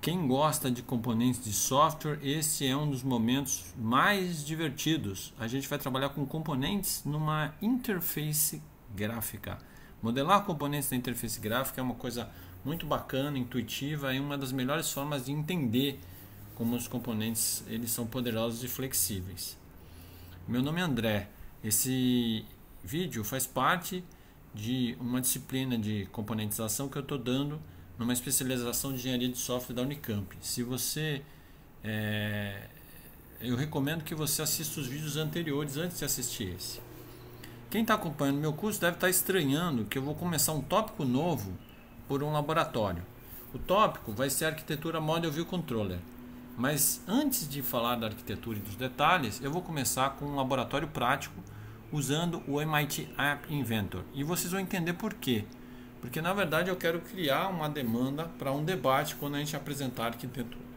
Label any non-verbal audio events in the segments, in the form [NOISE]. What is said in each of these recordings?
Quem gosta de componentes de software, esse é um dos momentos mais divertidos. A gente vai trabalhar com componentes numa interface gráfica. Modelar componentes na interface gráfica é uma coisa muito bacana, intuitiva e uma das melhores formas de entender como os componentes eles são poderosos e flexíveis. Meu nome é André. Esse vídeo faz parte de uma disciplina de componentização que eu estou dando numa especialização de engenharia de software da Unicamp. Se você. É, eu recomendo que você assista os vídeos anteriores antes de assistir esse. Quem está acompanhando meu curso deve estar tá estranhando que eu vou começar um tópico novo por um laboratório. O tópico vai ser arquitetura Model View Controller. Mas antes de falar da arquitetura e dos detalhes, eu vou começar com um laboratório prático usando o MIT App Inventor. E vocês vão entender por quê. Porque na verdade eu quero criar uma demanda para um debate quando a gente apresentar arquitetura.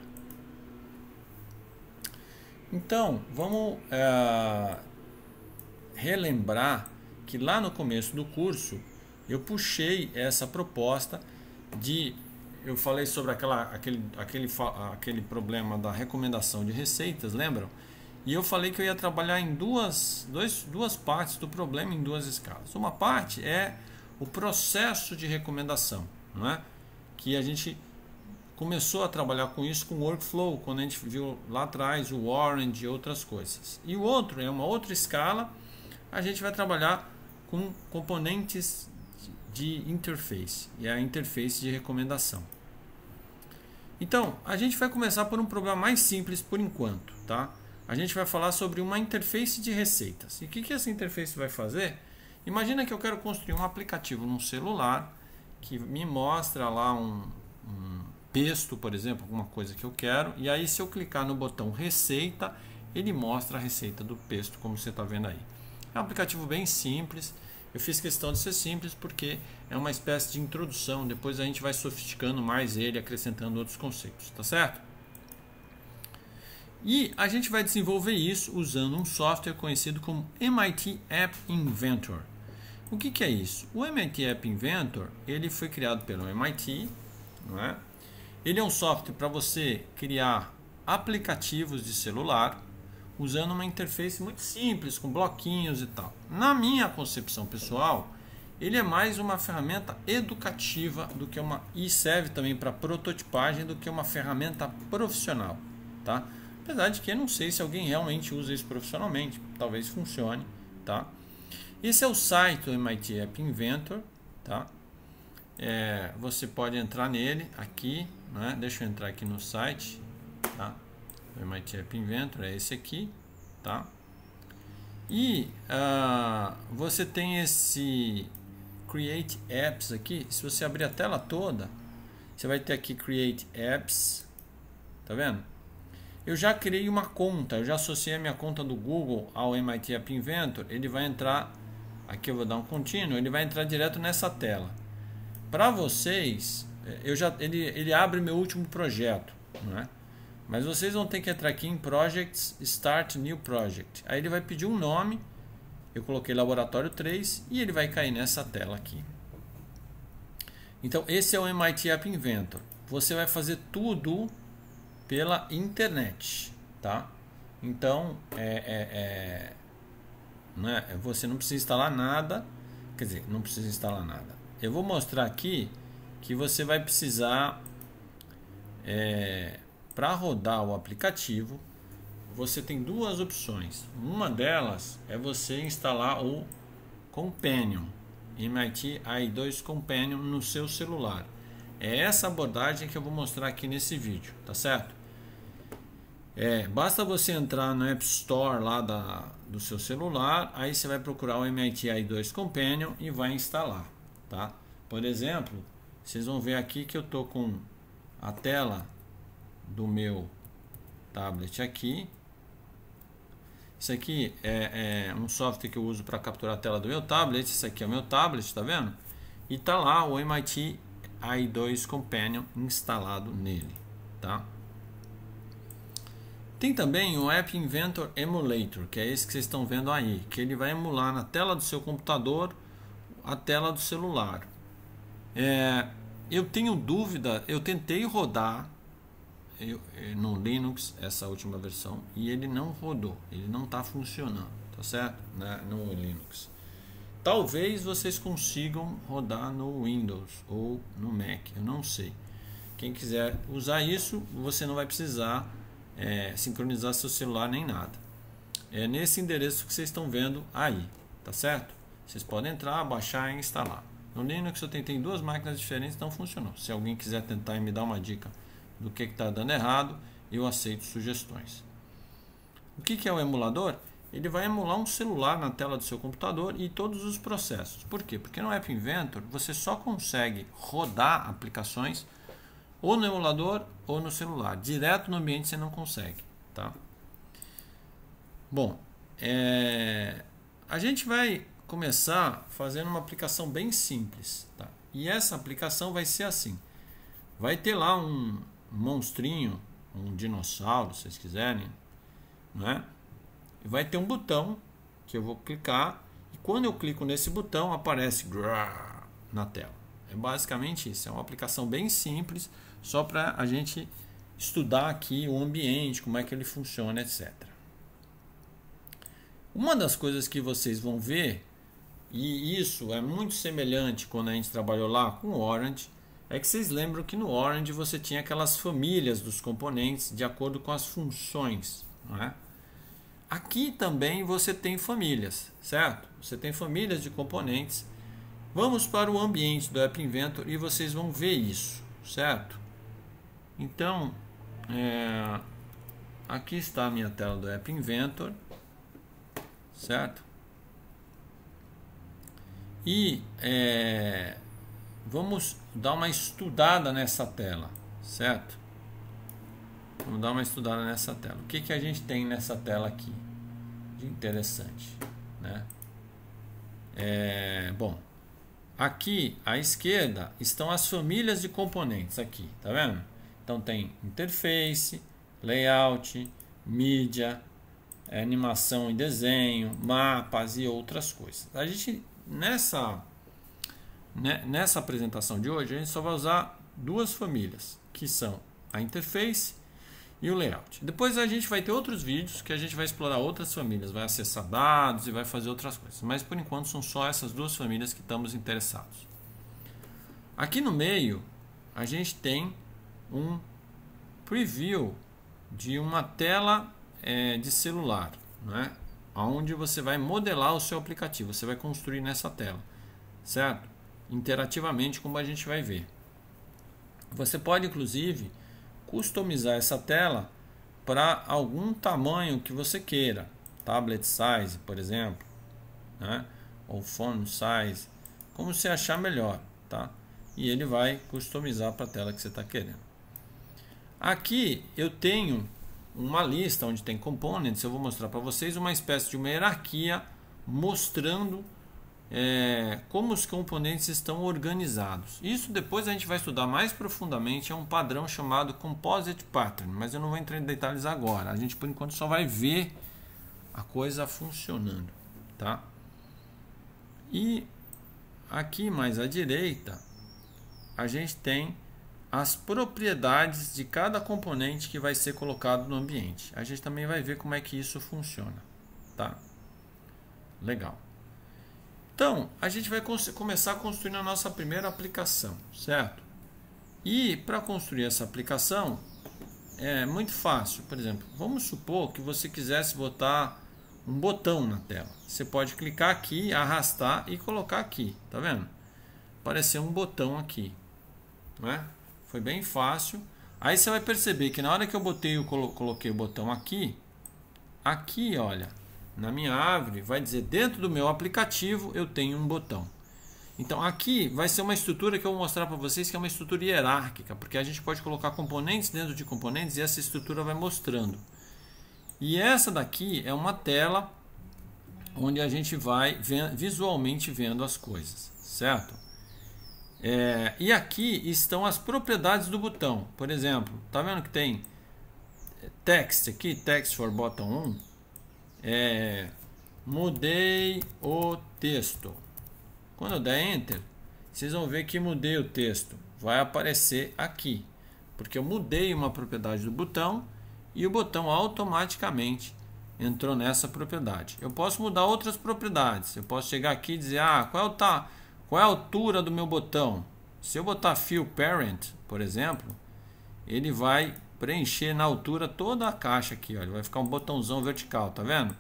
Então, vamos é, relembrar que lá no começo do curso eu puxei essa proposta de. Eu falei sobre aquela, aquele, aquele, aquele problema da recomendação de receitas, lembram? E eu falei que eu ia trabalhar em duas, dois, duas partes do problema em duas escalas. Uma parte é o processo de recomendação, não é? que a gente começou a trabalhar com isso com workflow, quando a gente viu lá atrás o Warren e outras coisas. E o outro é uma outra escala, a gente vai trabalhar com componentes de interface, e é a interface de recomendação. Então, a gente vai começar por um problema mais simples por enquanto, tá? A gente vai falar sobre uma interface de receitas. E o que, que essa interface vai fazer? Imagina que eu quero construir um aplicativo num celular que me mostra lá um, um texto, por exemplo, alguma coisa que eu quero, e aí se eu clicar no botão receita, ele mostra a receita do texto, como você está vendo aí. É um aplicativo bem simples. Eu fiz questão de ser simples porque é uma espécie de introdução. Depois a gente vai sofisticando mais ele, acrescentando outros conceitos, tá certo? E a gente vai desenvolver isso usando um software conhecido como MIT App Inventor. O que, que é isso? O MIT App Inventor ele foi criado pelo MIT, não é? Ele é um software para você criar aplicativos de celular usando uma interface muito simples, com bloquinhos e tal. Na minha concepção pessoal, ele é mais uma ferramenta educativa do que uma e serve também para prototipagem do que uma ferramenta profissional, tá? Apesar de que eu não sei se alguém realmente usa isso profissionalmente, talvez funcione, tá? Esse é o site do MIT App Inventor, tá? É, você pode entrar nele aqui, né? Deixa eu entrar aqui no site, tá? O MIT App Inventor é esse aqui, tá? E uh, você tem esse Create Apps aqui. Se você abrir a tela toda, você vai ter aqui Create Apps, tá vendo? Eu já criei uma conta, eu já associei a minha conta do Google ao MIT App Inventor. Ele vai entrar Aqui eu vou dar um contínuo, ele vai entrar direto nessa tela. Para vocês, é, eu já, ele, ele abre meu último projeto, né? Mas vocês vão ter que entrar aqui em Projects, Start New Project. Aí ele vai pedir um nome, eu coloquei Laboratório 3 e ele vai cair nessa tela aqui. Então esse é o MIT App Inventor. Você vai fazer tudo pela internet, tá? Então é, é, é né? Você não precisa instalar nada, quer dizer, não precisa instalar nada. Eu vou mostrar aqui que você vai precisar, é, para rodar o aplicativo, você tem duas opções. Uma delas é você instalar o Companion, MIT AI2 Companion no seu celular. É essa abordagem que eu vou mostrar aqui nesse vídeo, tá certo? É, basta você entrar no App Store lá da, do seu celular, aí você vai procurar o MITI 2 Companion e vai instalar, tá? Por exemplo, vocês vão ver aqui que eu tô com a tela do meu tablet aqui. Isso aqui é, é um software que eu uso para capturar a tela do meu tablet. Isso aqui é o meu tablet, tá vendo? E tá lá o MITI i2 Companion instalado nele, tá? Tem também o App Inventor Emulator, que é esse que vocês estão vendo aí, que ele vai emular na tela do seu computador a tela do celular. É, eu tenho dúvida, eu tentei rodar eu, eh, no Linux essa última versão e ele não rodou, ele não está funcionando, tá certo? Né? No Linux. Talvez vocês consigam rodar no Windows ou no Mac, eu não sei. Quem quiser usar isso, você não vai precisar é, sincronizar seu celular nem nada. É nesse endereço que vocês estão vendo aí, tá certo? Vocês podem entrar, baixar e instalar. No Linux eu tentei duas máquinas diferentes, não funcionou. Se alguém quiser tentar e me dar uma dica do que está dando errado, eu aceito sugestões. O que, que é o emulador? Ele vai emular um celular na tela do seu computador e todos os processos. Por quê? Porque no App Inventor você só consegue rodar aplicações ou no emulador ou no celular. Direto no ambiente você não consegue, tá? Bom, é... a gente vai começar fazendo uma aplicação bem simples, tá? E essa aplicação vai ser assim. Vai ter lá um monstrinho, um dinossauro, se vocês quiserem, né? E vai ter um botão que eu vou clicar e quando eu clico nesse botão aparece na tela. É basicamente isso, é uma aplicação bem simples só para a gente estudar aqui o ambiente, como é que ele funciona, etc. Uma das coisas que vocês vão ver, e isso é muito semelhante quando a gente trabalhou lá com o Orange, é que vocês lembram que no Orange você tinha aquelas famílias dos componentes de acordo com as funções, não é? Aqui também você tem famílias, certo? Você tem famílias de componentes. Vamos para o ambiente do App Inventor e vocês vão ver isso, certo? Então, é, aqui está a minha tela do App Inventor, certo? E é, vamos dar uma estudada nessa tela, certo? Vamos dar uma estudada nessa tela. O que, que a gente tem nessa tela aqui de interessante, né? É, bom, aqui à esquerda estão as famílias de componentes aqui, tá vendo? Então tem interface, layout, mídia, eh, animação e desenho, mapas e outras coisas. A gente nessa né, nessa apresentação de hoje a gente só vai usar duas famílias, que são a interface e o layout. Depois a gente vai ter outros vídeos que a gente vai explorar outras famílias, vai acessar dados e vai fazer outras coisas. Mas por enquanto são só essas duas famílias que estamos interessados. Aqui no meio a gente tem um preview de uma tela é, de celular, né? onde você vai modelar o seu aplicativo, você vai construir nessa tela, certo? Interativamente, como a gente vai ver. Você pode, inclusive, customizar essa tela para algum tamanho que você queira, tablet size, por exemplo, né? ou phone size, como você achar melhor, tá? E ele vai customizar para a tela que você está querendo. Aqui eu tenho uma lista onde tem components, eu vou mostrar para vocês uma espécie de uma hierarquia mostrando é, como os componentes estão organizados. Isso depois a gente vai estudar mais profundamente, é um padrão chamado Composite Pattern, mas eu não vou entrar em detalhes agora, a gente por enquanto só vai ver a coisa funcionando, tá? E aqui mais à direita, a gente tem as propriedades de cada componente que vai ser colocado no ambiente. A gente também vai ver como é que isso funciona, tá? Legal. Então, a gente vai começar a construir a nossa primeira aplicação, certo? E para construir essa aplicação, é muito fácil. Por exemplo, vamos supor que você quisesse botar um botão na tela. Você pode clicar aqui, arrastar e colocar aqui, tá vendo? Aparecer um botão aqui, não é? Foi bem fácil. Aí você vai perceber que na hora que eu botei, o coloquei o botão aqui, aqui, olha, na minha árvore, vai dizer dentro do meu aplicativo eu tenho um botão. Então aqui vai ser uma estrutura que eu vou mostrar para vocês que é uma estrutura hierárquica, porque a gente pode colocar componentes dentro de componentes e essa estrutura vai mostrando. E essa daqui é uma tela onde a gente vai visualmente vendo as coisas, certo? É, e aqui estão as propriedades do botão. Por exemplo, tá vendo que tem text aqui, text for bottom 1. É, mudei o texto. Quando eu der enter, vocês vão ver que mudei o texto. Vai aparecer aqui, porque eu mudei uma propriedade do botão e o botão automaticamente entrou nessa propriedade. Eu posso mudar outras propriedades. Eu posso chegar aqui e dizer, ah, qual é o qual é a altura do meu botão? Se eu botar Fill Parent, por exemplo, ele vai preencher na altura toda a caixa aqui, olha, vai ficar um botãozão vertical, tá vendo?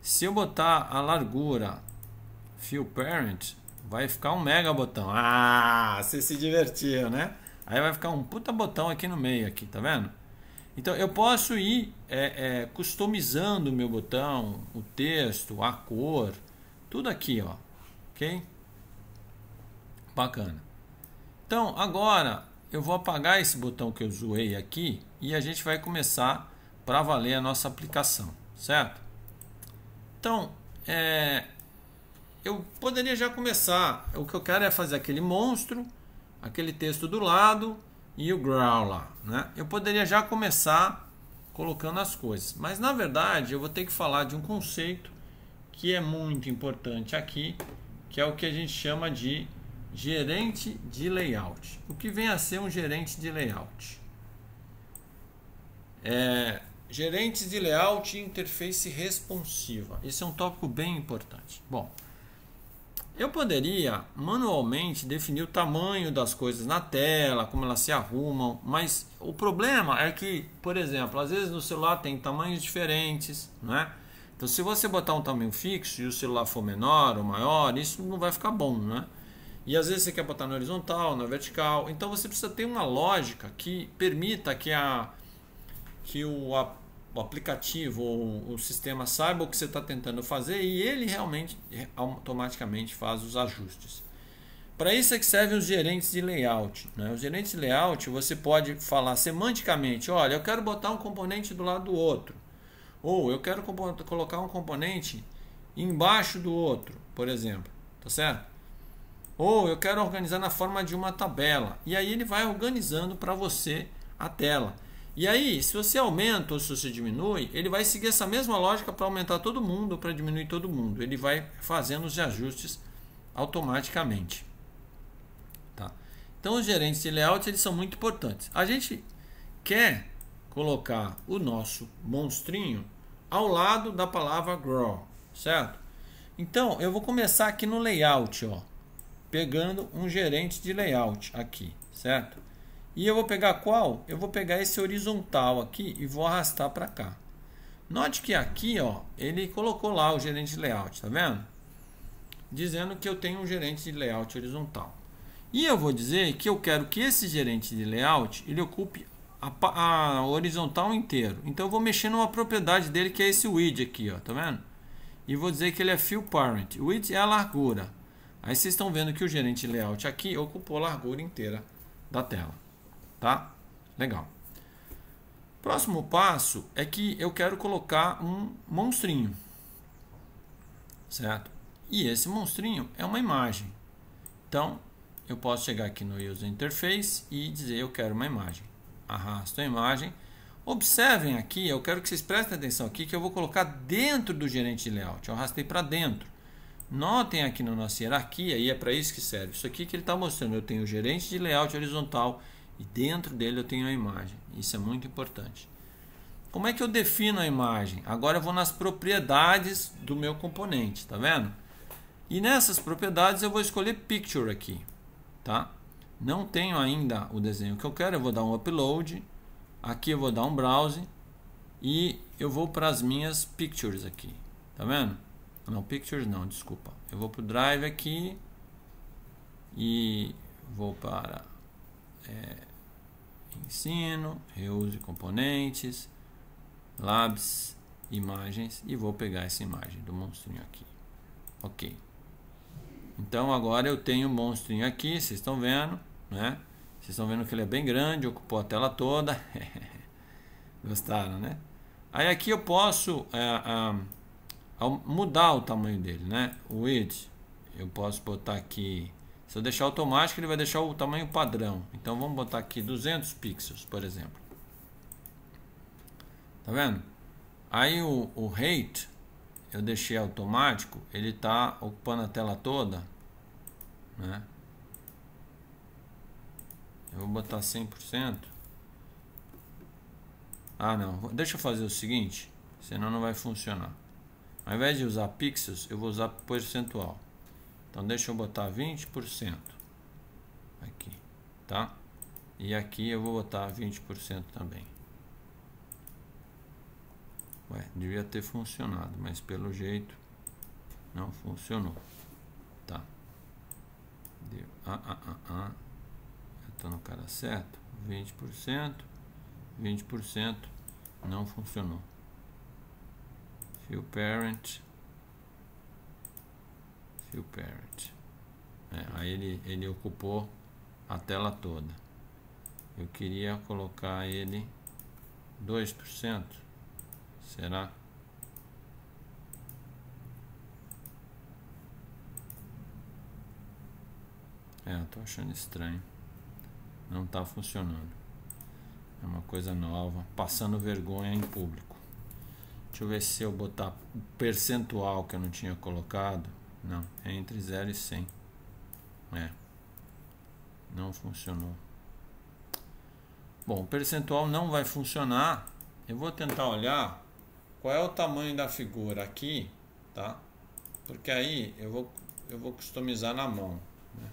Se eu botar a largura Fill Parent, vai ficar um mega botão. Ah, você se divertiu, né? Aí vai ficar um puta botão aqui no meio, aqui, tá vendo? Então eu posso ir é, é, customizando o meu botão, o texto, a cor, tudo aqui, ó, ok? Bacana. Então, agora eu vou apagar esse botão que eu zoei aqui e a gente vai começar para valer a nossa aplicação, certo? Então, é, eu poderia já começar. O que eu quero é fazer aquele monstro, aquele texto do lado e o growler lá, né? Eu poderia já começar colocando as coisas, mas na verdade eu vou ter que falar de um conceito que é muito importante aqui, que é o que a gente chama de Gerente de layout. O que vem a ser um gerente de layout? É, gerentes de layout e interface responsiva. Esse é um tópico bem importante. Bom, eu poderia manualmente definir o tamanho das coisas na tela, como elas se arrumam, mas o problema é que, por exemplo, às vezes no celular tem tamanhos diferentes, né? Então, se você botar um tamanho fixo e o celular for menor ou maior, isso não vai ficar bom, né? E às vezes você quer botar na horizontal, na vertical. Então você precisa ter uma lógica que permita que, a, que o, a, o aplicativo ou o sistema saiba o que você está tentando fazer e ele realmente automaticamente faz os ajustes. Para isso é que servem os gerentes de layout. Né? Os gerentes de layout você pode falar semanticamente: olha, eu quero botar um componente do lado do outro, ou eu quero colocar um componente embaixo do outro, por exemplo. Tá certo? Ou eu quero organizar na forma de uma tabela. E aí ele vai organizando para você a tela. E aí, se você aumenta ou se você diminui, ele vai seguir essa mesma lógica para aumentar todo mundo ou para diminuir todo mundo. Ele vai fazendo os ajustes automaticamente. Tá? Então, os gerentes de layout eles são muito importantes. A gente quer colocar o nosso monstrinho ao lado da palavra grow, certo? Então, eu vou começar aqui no layout, ó pegando um gerente de layout aqui, certo? E eu vou pegar qual? Eu vou pegar esse horizontal aqui e vou arrastar para cá. Note que aqui, ó, ele colocou lá o gerente de layout, tá vendo? Dizendo que eu tenho um gerente de layout horizontal. E eu vou dizer que eu quero que esse gerente de layout, ele ocupe a, a horizontal inteiro. Então eu vou mexer numa propriedade dele que é esse width aqui, ó, tá vendo? E vou dizer que ele é fill parent. Width é a largura. Aí vocês estão vendo que o gerente layout aqui ocupou a largura inteira da tela, tá? Legal. Próximo passo é que eu quero colocar um monstrinho, certo? E esse monstrinho é uma imagem. Então, eu posso chegar aqui no User Interface e dizer eu quero uma imagem. Arrasto a imagem. Observem aqui, eu quero que vocês prestem atenção aqui que eu vou colocar dentro do gerente de layout. Eu arrastei para dentro. Notem aqui na nossa hierarquia, e é para isso que serve. Isso aqui que ele está mostrando, eu tenho o gerente de layout horizontal e dentro dele eu tenho a imagem. Isso é muito importante. Como é que eu defino a imagem? Agora eu vou nas propriedades do meu componente, tá vendo? E nessas propriedades eu vou escolher Picture aqui, tá? Não tenho ainda o desenho que eu quero, eu vou dar um Upload, aqui eu vou dar um Browse e eu vou para as minhas Pictures aqui, tá vendo? Não, Pictures não, desculpa. Eu vou para o Drive aqui e vou para é, Ensino, Reuse Componentes, Labs, Imagens e vou pegar essa imagem do monstrinho aqui. Ok. Então agora eu tenho o um monstrinho aqui, vocês estão vendo, né? Vocês estão vendo que ele é bem grande, ocupou a tela toda. [LAUGHS] Gostaram, né? Aí aqui eu posso... É, é, ao mudar o tamanho dele, né? O width, eu posso botar aqui, se eu deixar automático, ele vai deixar o tamanho padrão. Então vamos botar aqui 200 pixels, por exemplo. Tá vendo? Aí o, o height, eu deixei automático, ele tá ocupando a tela toda, né? Eu vou botar 100%. Ah, não. Deixa eu fazer o seguinte, senão não vai funcionar. Ao invés de usar pixels, eu vou usar percentual. Então deixa eu botar 20% aqui, tá? E aqui eu vou botar 20% também. Ué, devia ter funcionado, mas pelo jeito não funcionou. Tá. Deu. Ah, ah, ah, ah. Eu tô no cara certo. 20%, 20% não funcionou. View parent. View parent. É, aí ele, ele ocupou a tela toda. Eu queria colocar ele 2%. Será? É, eu tô achando estranho. Não tá funcionando. É uma coisa nova. Passando vergonha em público. Deixa eu ver se eu botar o percentual que eu não tinha colocado. Não, é entre 0 e 100. É. Não funcionou. Bom, o percentual não vai funcionar. Eu vou tentar olhar qual é o tamanho da figura aqui, tá? Porque aí eu vou, eu vou customizar na mão. Né?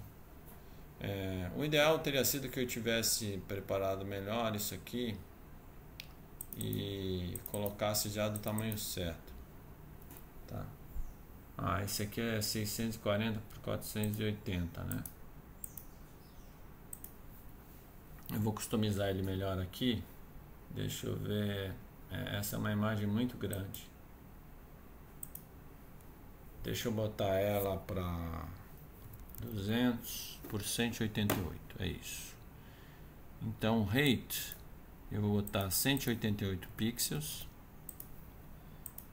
É, o ideal teria sido que eu tivesse preparado melhor isso aqui e colocasse já do tamanho certo. Tá? Ah, esse aqui é 640 por 480, né? Eu vou customizar ele melhor aqui. Deixa eu ver. É, essa é uma imagem muito grande. Deixa eu botar ela para 200 por 188. É isso. Então, rate eu vou botar 188 pixels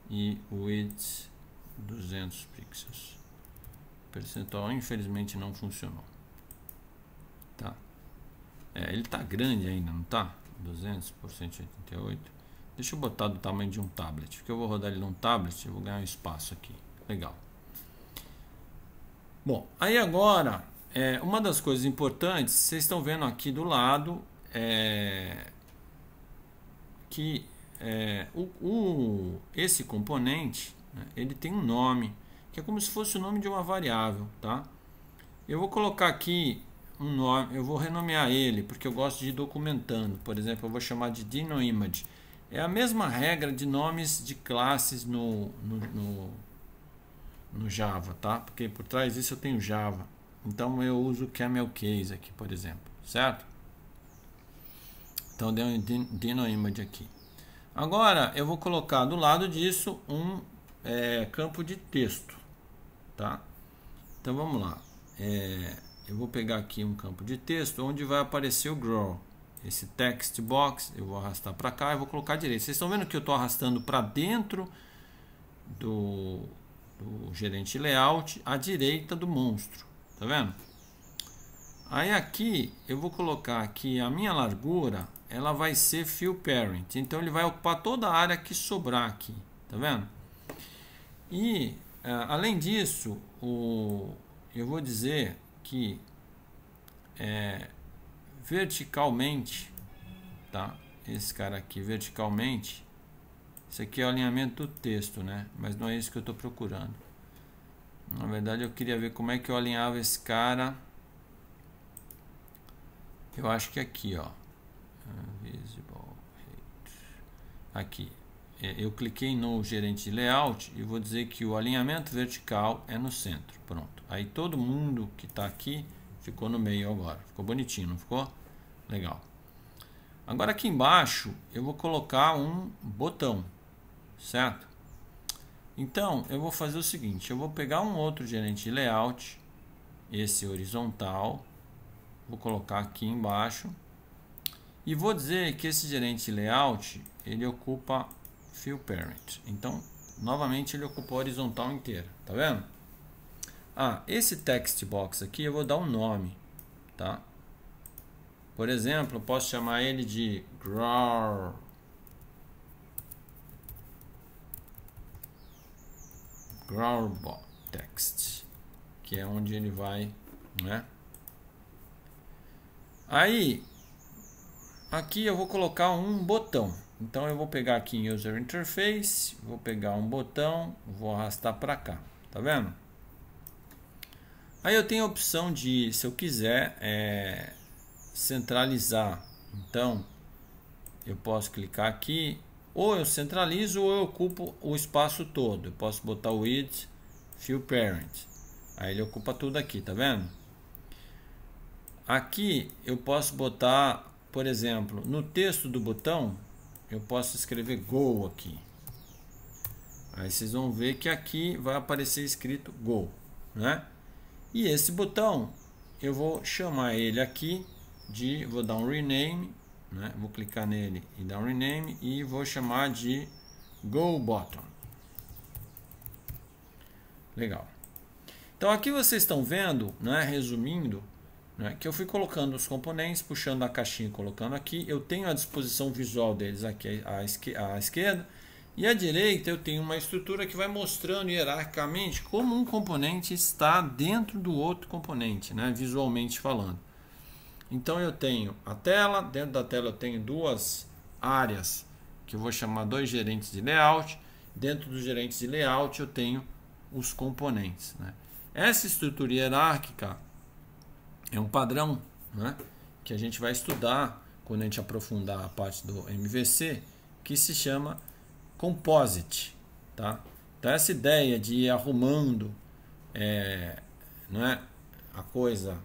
e width 200 pixels. O percentual infelizmente não funcionou. Tá. É, ele tá grande ainda, não tá? 200 por 188. Deixa eu botar do tamanho de um tablet, porque eu vou rodar ele num tablet, eu vou ganhar um espaço aqui. Legal. Bom, aí agora, é, uma das coisas importantes, vocês estão vendo aqui do lado, é, que é, o, o, esse componente né, ele tem um nome que é como se fosse o nome de uma variável, tá? Eu vou colocar aqui um nome, eu vou renomear ele porque eu gosto de ir documentando. Por exemplo, eu vou chamar de Dino Image. É a mesma regra de nomes de classes no, no, no, no Java, tá? Porque por trás disso eu tenho Java. Então eu uso Camel Case aqui, por exemplo, certo? Então deu um Dino Image aqui. Agora eu vou colocar do lado disso um é, campo de texto, tá? Então vamos lá. É, eu vou pegar aqui um campo de texto onde vai aparecer o grow. Esse text box eu vou arrastar para cá e vou colocar direito. Vocês estão vendo que eu estou arrastando para dentro do, do gerente layout à direita do monstro, tá vendo? Aí aqui eu vou colocar aqui a minha largura ela vai ser fill parent. Então ele vai ocupar toda a área que sobrar aqui, tá vendo? E é, além disso, o, eu vou dizer que é, verticalmente, tá? Esse cara aqui verticalmente, isso aqui é o alinhamento do texto, né? Mas não é isso que eu estou procurando. Na verdade, eu queria ver como é que eu alinhava esse cara. Eu acho que aqui, ó visible Aqui. É, eu cliquei no gerente de layout e vou dizer que o alinhamento vertical é no centro. Pronto. Aí todo mundo que está aqui ficou no meio agora. Ficou bonitinho, não ficou? Legal. Agora aqui embaixo eu vou colocar um botão, certo? Então eu vou fazer o seguinte, eu vou pegar um outro gerente de layout, esse horizontal, vou colocar aqui embaixo e vou dizer que esse gerente layout, ele ocupa fill parent. Então, novamente, ele ocupou a horizontal inteira, tá vendo? Ah, esse text box aqui eu vou dar um nome, tá? Por exemplo, eu posso chamar ele de grow Growl text, que é onde ele vai, né? Aí, Aqui eu vou colocar um botão. Então eu vou pegar aqui em User Interface, vou pegar um botão, vou arrastar para cá, tá vendo? Aí eu tenho a opção de, se eu quiser, é, centralizar. Então eu posso clicar aqui, ou eu centralizo ou eu ocupo o espaço todo. Eu posso botar o width, fill parent. Aí ele ocupa tudo aqui, tá vendo? Aqui eu posso botar por exemplo, no texto do botão, eu posso escrever Go aqui. Aí vocês vão ver que aqui vai aparecer escrito Go, né? E esse botão, eu vou chamar ele aqui de, vou dar um rename, né? Vou clicar nele e dar um rename e vou chamar de Go Button. Legal. Então aqui vocês estão vendo, né? Resumindo, né, que eu fui colocando os componentes, puxando a caixinha e colocando aqui. Eu tenho a disposição visual deles aqui à, à esquerda. E à direita eu tenho uma estrutura que vai mostrando hierarquicamente como um componente está dentro do outro componente, né, visualmente falando. Então eu tenho a tela, dentro da tela eu tenho duas áreas que eu vou chamar dois gerentes de layout. Dentro dos gerentes de layout eu tenho os componentes. Né? Essa estrutura hierárquica é um padrão né, que a gente vai estudar quando a gente aprofundar a parte do MVC, que se chama composite. Tá? Então, essa ideia de ir arrumando é, né, a coisa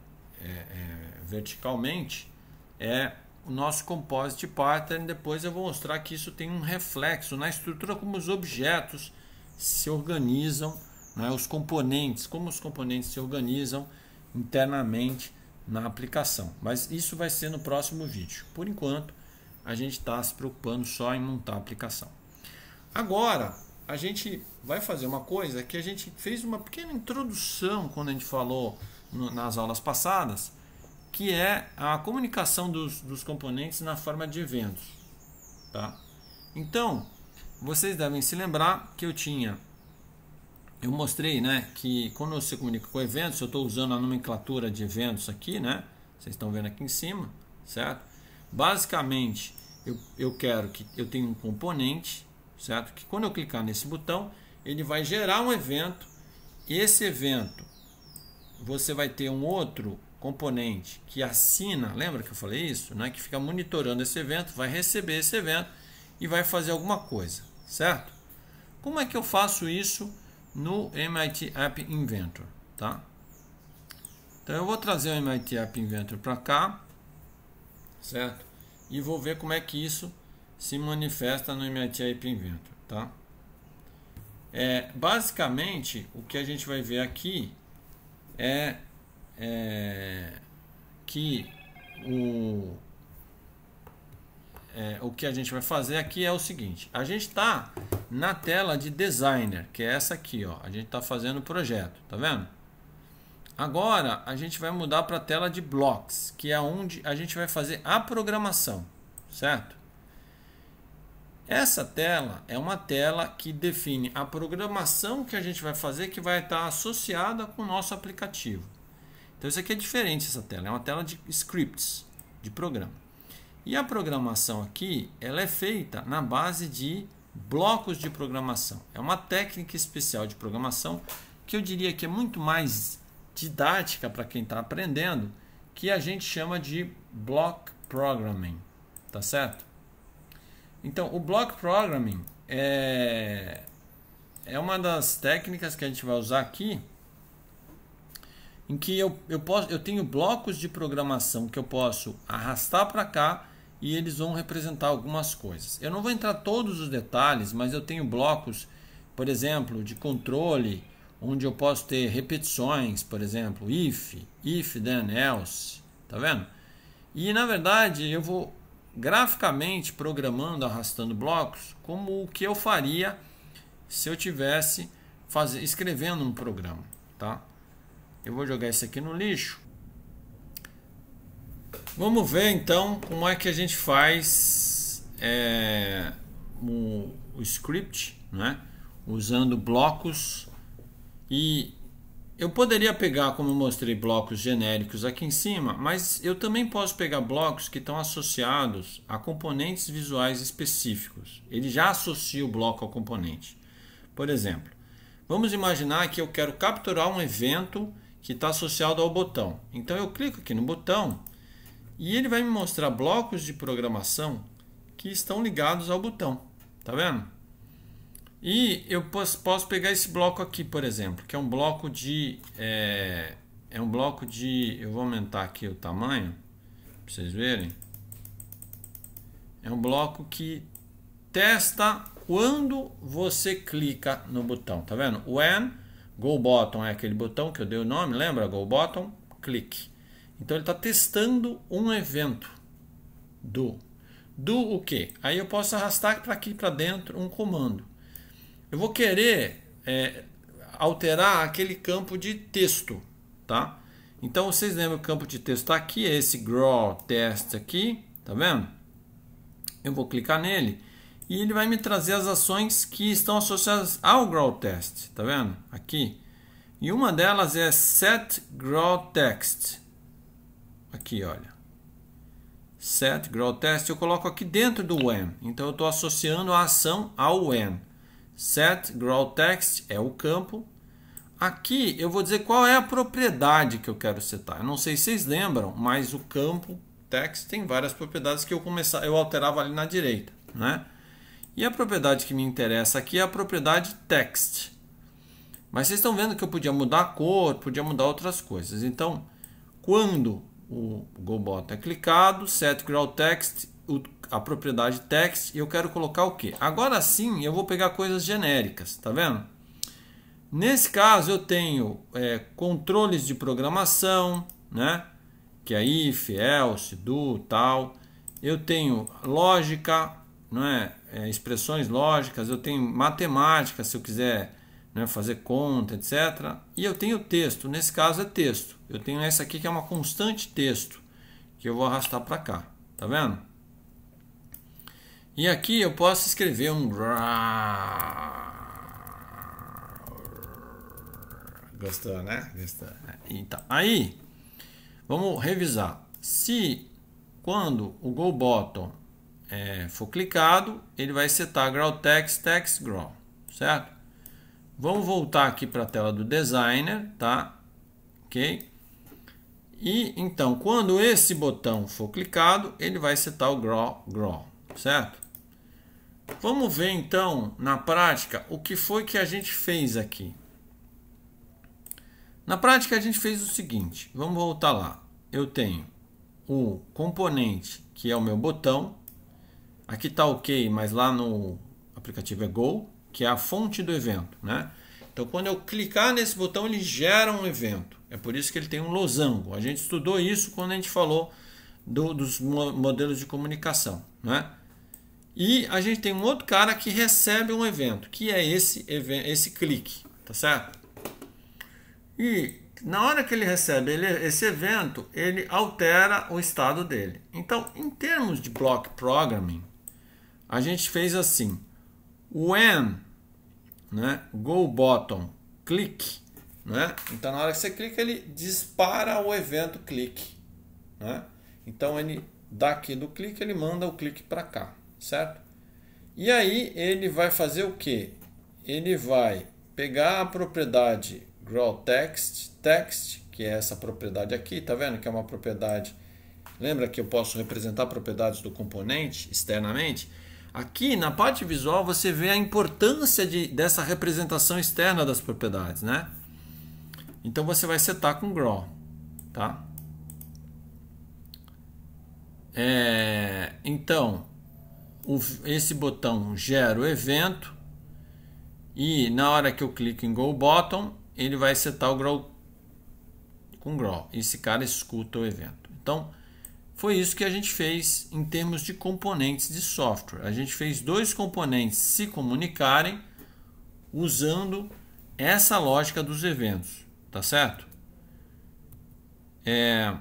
é, é, verticalmente é o nosso composite pattern. Depois eu vou mostrar que isso tem um reflexo na estrutura como os objetos se organizam, né, os componentes, como os componentes se organizam internamente na aplicação. Mas isso vai ser no próximo vídeo. Por enquanto, a gente está se preocupando só em montar a aplicação. Agora, a gente vai fazer uma coisa que a gente fez uma pequena introdução quando a gente falou no, nas aulas passadas, que é a comunicação dos, dos componentes na forma de eventos. Tá? Então, vocês devem se lembrar que eu tinha eu mostrei né, que quando você comunica com eventos, eu estou usando a nomenclatura de eventos aqui, né? Vocês estão vendo aqui em cima, certo? Basicamente, eu, eu quero que eu tenha um componente, certo? Que quando eu clicar nesse botão, ele vai gerar um evento. E esse evento, você vai ter um outro componente que assina, lembra que eu falei isso? Né? Que fica monitorando esse evento, vai receber esse evento e vai fazer alguma coisa, certo? Como é que eu faço isso no MIT App Inventor, tá? Então eu vou trazer o MIT App Inventor para cá, certo? E vou ver como é que isso se manifesta no MIT App Inventor, tá? É, basicamente, o que a gente vai ver aqui é, é que o é, o que a gente vai fazer aqui é o seguinte: a gente está na tela de designer, que é essa aqui, ó. A gente está fazendo o projeto, tá vendo? Agora a gente vai mudar para a tela de blocks, que é onde a gente vai fazer a programação, certo? Essa tela é uma tela que define a programação que a gente vai fazer que vai estar associada com o nosso aplicativo. Então isso aqui é diferente essa tela, é uma tela de scripts, de programa. E a programação aqui, ela é feita na base de blocos de programação. É uma técnica especial de programação que eu diria que é muito mais didática para quem está aprendendo, que a gente chama de block programming, tá certo? Então, o block programming é é uma das técnicas que a gente vai usar aqui, em que eu, eu, posso, eu tenho blocos de programação que eu posso arrastar para cá e eles vão representar algumas coisas. Eu não vou entrar todos os detalhes, mas eu tenho blocos, por exemplo, de controle, onde eu posso ter repetições, por exemplo, if, if then else, tá vendo? E na verdade, eu vou graficamente programando, arrastando blocos, como o que eu faria se eu tivesse fazer, escrevendo um programa, tá? Eu vou jogar isso aqui no lixo. Vamos ver então como é que a gente faz é, o, o, script, né? usando blocos. E eu poderia pegar, como eu mostrei, blocos genéricos aqui em cima, mas eu também posso pegar blocos que estão associados a componentes visuais específicos. Ele já associa o bloco ao componente. Por exemplo, vamos imaginar que eu quero capturar um evento que está associado ao botão. Então eu clico aqui no botão e ele vai me mostrar blocos de programação que estão ligados ao botão. Tá vendo? E eu posso, pegar esse bloco aqui, por exemplo, que é um bloco de. É, é um bloco de. Eu vou aumentar aqui o tamanho para vocês verem. É um bloco que testa quando você clica no botão, tá vendo? When, go button é aquele botão que eu dei o nome, lembra? Go button, clique. Então ele está testando um evento do. Do o que? Aí eu posso arrastar para aqui para dentro um comando. Eu vou querer é, alterar aquele campo de texto, tá? Então vocês lembram o campo de texto está aqui, é esse grow test aqui, tá vendo? Eu vou clicar nele e ele vai me trazer as ações que estão associadas ao grow test, tá vendo? Aqui. E uma delas é set grow text. Aqui, olha. Set grow test, eu coloco aqui dentro do when. Então eu estou associando a ação ao when. Set grow text é o campo. Aqui eu vou dizer qual é a propriedade que eu quero setar. Eu não sei se vocês lembram, mas o campo text tem várias propriedades que eu começar, eu alterava ali na direita, né? E a propriedade que me interessa aqui é a propriedade text. Mas vocês estão vendo que eu podia mudar a cor, podia mudar outras coisas. Então, quando o GoBot é clicado, set grow text, o, a propriedade text e eu quero colocar o que? Agora sim eu vou pegar coisas genéricas, tá vendo? Nesse caso eu tenho é, controles de programação, né? Que é if, else, do, tal. Eu tenho lógica, não é? é expressões lógicas. Eu tenho matemática, se eu quiser né, fazer conta, etc. E eu tenho texto, nesse caso é texto. Eu tenho essa aqui que é uma constante texto, que eu vou arrastar para cá, tá vendo? E aqui eu posso escrever um Gostou, né? Gostou. Então, aí, vamos revisar. Se quando o go button é, for clicado, ele vai setar grow text text grow, certo? Vamos voltar aqui para a tela do designer, tá? Ok? E então, quando esse botão for clicado, ele vai setar o grow, grow, certo? Vamos ver então, na prática, o que foi que a gente fez aqui. Na prática, a gente fez o seguinte, vamos voltar lá. Eu tenho o componente, que é o meu botão. Aqui está OK, mas lá no aplicativo é Go que é a fonte do evento, né? Então, quando eu clicar nesse botão, ele gera um evento. É por isso que ele tem um losango. A gente estudou isso quando a gente falou do, dos modelos de comunicação, né? E a gente tem um outro cara que recebe um evento, que é esse esse clique, tá certo? E na hora que ele recebe ele, esse evento, ele altera o estado dele. Então, em termos de block programming, a gente fez assim when, né? Go button, click, né? Então na hora que você clica ele dispara o evento clique, né? Então ele daqui do clique ele manda o clique para cá, certo? E aí ele vai fazer o que? Ele vai pegar a propriedade growText, text text que é essa propriedade aqui, tá vendo? Que é uma propriedade Lembra que eu posso representar propriedades do componente externamente? Aqui na parte visual você vê a importância de, dessa representação externa das propriedades, né? Então você vai setar com grow, tá? É, então o, esse botão gera o evento e na hora que eu clico em go button ele vai setar o grow com grow. Esse cara escuta o evento. Então foi isso que a gente fez em termos de componentes de software. A gente fez dois componentes se comunicarem usando essa lógica dos eventos, tá certo? É,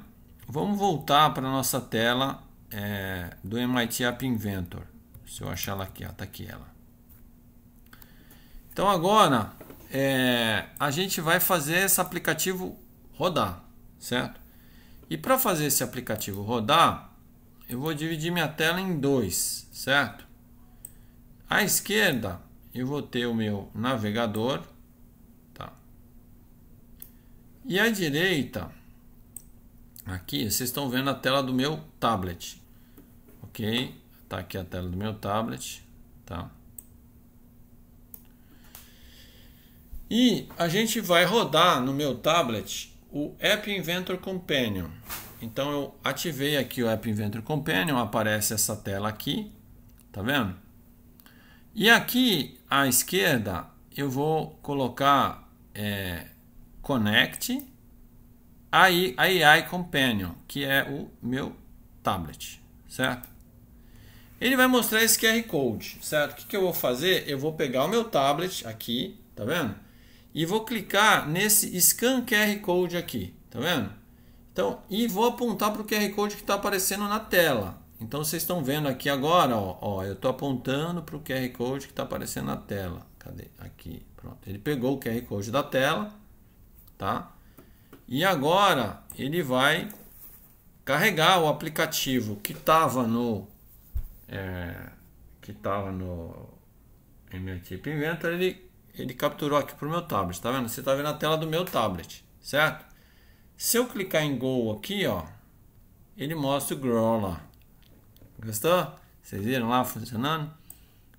vamos voltar para a nossa tela é, do MIT App Inventor. Se eu achar ela aqui, ó, tá aqui ela. Então agora é, a gente vai fazer esse aplicativo rodar, certo? E para fazer esse aplicativo rodar, eu vou dividir minha tela em dois, certo? À esquerda, eu vou ter o meu navegador, tá? E à direita, aqui, vocês estão vendo a tela do meu tablet, ok? Está aqui a tela do meu tablet, tá? E a gente vai rodar no meu tablet o App Inventor Companion. Então eu ativei aqui o App Inventor Companion, aparece essa tela aqui, tá vendo? E aqui à esquerda eu vou colocar é, Connect AI, AI Companion, que é o meu tablet, certo? Ele vai mostrar esse QR Code, certo? O que, que eu vou fazer? Eu vou pegar o meu tablet aqui, tá vendo? e vou clicar nesse Scan QR Code aqui, tá vendo? Então, e vou apontar para o QR Code que está aparecendo na tela. Então, vocês estão vendo aqui agora, ó, ó eu estou apontando para o QR Code que está aparecendo na tela. Cadê? Aqui, pronto. Ele pegou o QR Code da tela, tá? E agora, ele vai carregar o aplicativo que estava no... É, que estava no tipo Inventor, ele ele capturou aqui para o meu tablet, tá vendo? Você tá vendo a tela do meu tablet, certo? Se eu clicar em Go aqui, ó, ele mostra o Grow lá. Gostou? Vocês viram lá funcionando?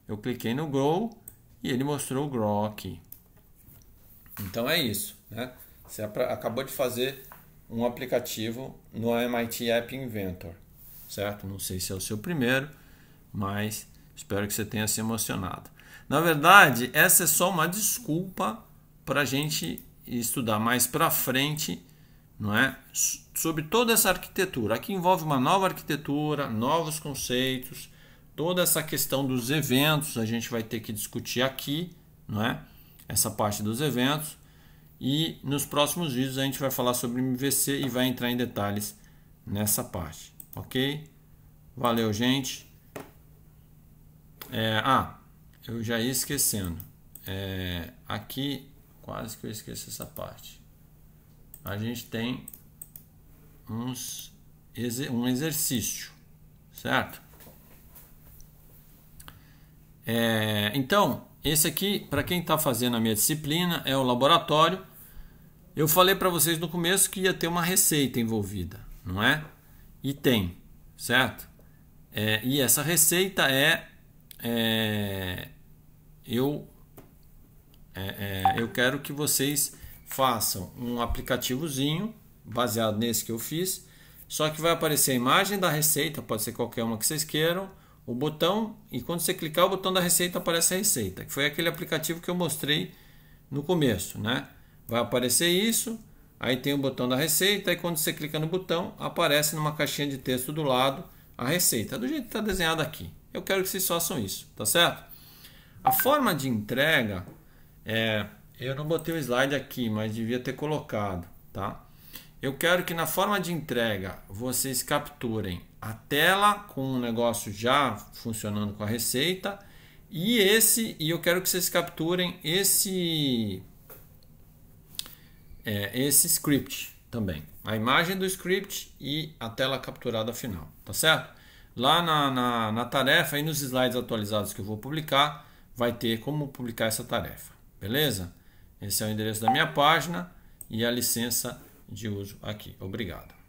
Eu cliquei no Grow e ele mostrou o Grow aqui. Então é isso, né? Você acabou de fazer um aplicativo no MIT App Inventor, certo? Não sei se é o seu primeiro, mas espero que você tenha se emocionado. Na verdade, essa é só uma desculpa para a gente estudar mais para frente, não é? Sobre toda essa arquitetura. Aqui envolve uma nova arquitetura, novos conceitos, toda essa questão dos eventos, a gente vai ter que discutir aqui, não é? Essa parte dos eventos. E nos próximos vídeos a gente vai falar sobre MVC e vai entrar em detalhes nessa parte, ok? Valeu, gente. É, ah, eu já ia esquecendo. É, aqui, quase que eu esqueço essa parte. A gente tem uns, um exercício, certo? É, então, esse aqui, para quem está fazendo a minha disciplina, é o laboratório. Eu falei para vocês no começo que ia ter uma receita envolvida, não é? E tem, certo? É, e essa receita é é, eu, é, é, eu quero que vocês façam um aplicativozinho baseado nesse que eu fiz. Só que vai aparecer a imagem da receita, pode ser qualquer uma que vocês queiram, o botão, e quando você clicar o botão da receita aparece a receita, que foi aquele aplicativo que eu mostrei no começo, né? Vai aparecer isso, aí tem o botão da receita, e quando você clica no botão, aparece numa caixinha de texto do lado a receita, do jeito que está desenhado aqui eu quero que vocês façam isso, tá certo? A forma de entrega é, eu não botei o slide aqui, mas devia ter colocado, tá? Eu quero que na forma de entrega vocês capturem a tela com o negócio já funcionando com a receita e esse e eu quero que vocês capturem esse é, esse script também, a imagem do script e a tela capturada final, tá certo? Lá na, na, na tarefa e nos slides atualizados que eu vou publicar, vai ter como publicar essa tarefa. Beleza? Esse é o endereço da minha página e a licença de uso aqui. Obrigado.